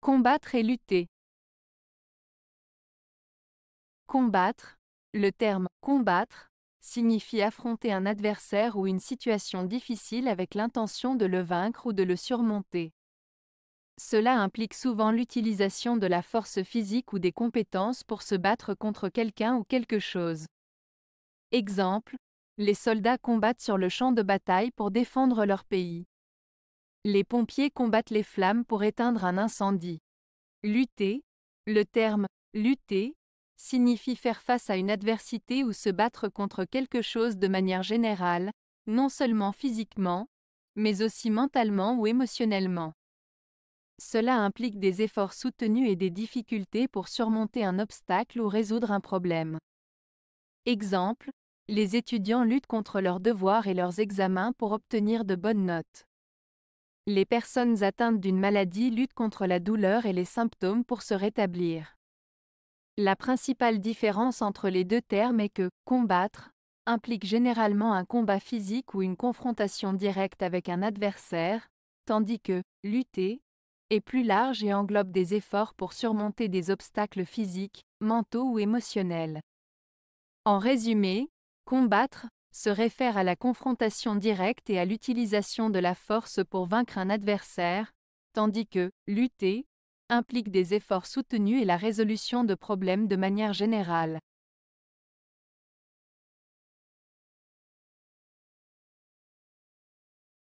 Combattre et lutter. Combattre. Le terme combattre signifie affronter un adversaire ou une situation difficile avec l'intention de le vaincre ou de le surmonter. Cela implique souvent l'utilisation de la force physique ou des compétences pour se battre contre quelqu'un ou quelque chose. Exemple, les soldats combattent sur le champ de bataille pour défendre leur pays. Les pompiers combattent les flammes pour éteindre un incendie. Lutter. Le terme lutter signifie faire face à une adversité ou se battre contre quelque chose de manière générale, non seulement physiquement, mais aussi mentalement ou émotionnellement. Cela implique des efforts soutenus et des difficultés pour surmonter un obstacle ou résoudre un problème. Exemple, les étudiants luttent contre leurs devoirs et leurs examens pour obtenir de bonnes notes. Les personnes atteintes d'une maladie luttent contre la douleur et les symptômes pour se rétablir. La principale différence entre les deux termes est que combattre implique généralement un combat physique ou une confrontation directe avec un adversaire, tandis que lutter est plus large et englobe des efforts pour surmonter des obstacles physiques, mentaux ou émotionnels. En résumé, combattre se réfère à la confrontation directe et à l'utilisation de la force pour vaincre un adversaire, tandis que lutter implique des efforts soutenus et la résolution de problèmes de manière générale.